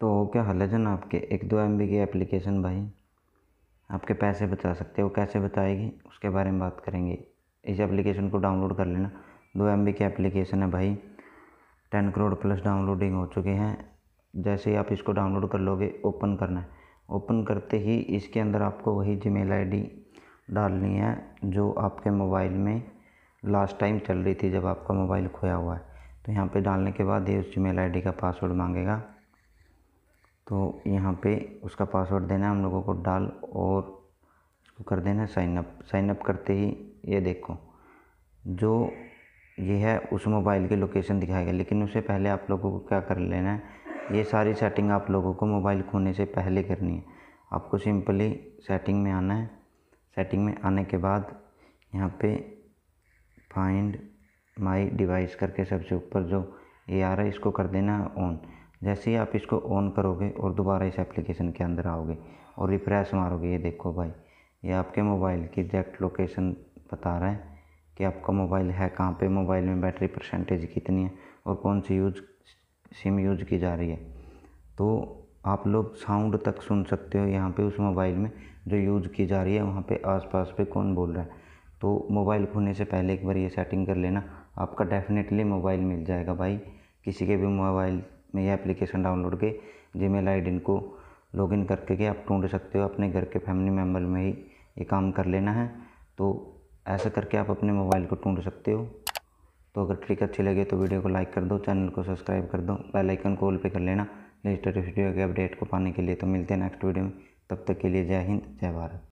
तो क्या हाल है जना आपके एक दो एम की एप्लीकेशन भाई आपके पैसे बचा सकते हो कैसे बताएगी उसके बारे में बात करेंगे इस एप्लीकेशन को डाउनलोड कर लेना दो एम की एप्लीकेशन है भाई टेन करोड़ प्लस डाउनलोडिंग हो चुके हैं जैसे ही आप इसको डाउनलोड कर लोगे ओपन करना है ओपन करते ही इसके अंदर आपको वही जी मेल डालनी है जो आपके मोबाइल में लास्ट टाइम चल रही थी जब आपका मोबाइल खोया हुआ है तो यहाँ पे डालने के बाद ये उस जी मेल का पासवर्ड मांगेगा तो यहाँ पे उसका पासवर्ड देना है हम लोगों को डाल और इसको कर देना है साइनअप साइनअप करते ही ये देखो जो ये है उस मोबाइल की लोकेशन दिखाएगा लेकिन उससे पहले आप लोगों को क्या कर लेना है ये सारी सेटिंग आप लोगों को मोबाइल खोने से पहले करनी है आपको सिंपली सेटिंग में आना है सेटिंग में आने के बाद यहाँ पे फाइंड माय डिवाइस करके सबसे ऊपर जो ये आ रहा है इसको कर देना ऑन जैसे ही आप इसको ऑन करोगे और दोबारा इस एप्लीकेशन के अंदर आओगे और रिफ्रेश मारोगे ये देखो भाई ये आपके मोबाइल की एग्जैक्ट लोकेशन बता रहा है कि आपका मोबाइल है कहाँ पे मोबाइल में बैटरी परसेंटेज कितनी है और कौन सी यूज सिम यूज की जा रही है तो आप लोग साउंड तक सुन सकते हो यहाँ पे उस मोबाइल में जो यूज की जा रही है वहाँ पे आसपास पे कौन बोल रहा है तो मोबाइल खोने से पहले एक बार ये सेटिंग कर लेना आपका डेफिनेटली मोबाइल मिल जाएगा भाई किसी के भी मोबाइल में यह एप्लीकेशन डाउनलोड के जी मेल को लॉगिन करके के आप ढूंढ सकते हो अपने घर के फैमिली मेम्बर में ही ये काम कर लेना है तो ऐसा करके आप अपने मोबाइल को ढूंढ सकते हो तो अगर ट्रिक अच्छी लगे तो वीडियो को लाइक कर दो चैनल को सब्सक्राइब कर दो बेल आइकन को ऑल पे कर लेना लेटेस्ट वीडियो के अपडेट को पाने के लिए तो मिलते हैं नेक्स्ट वीडियो में तब तक के लिए जय हिंद जय भारत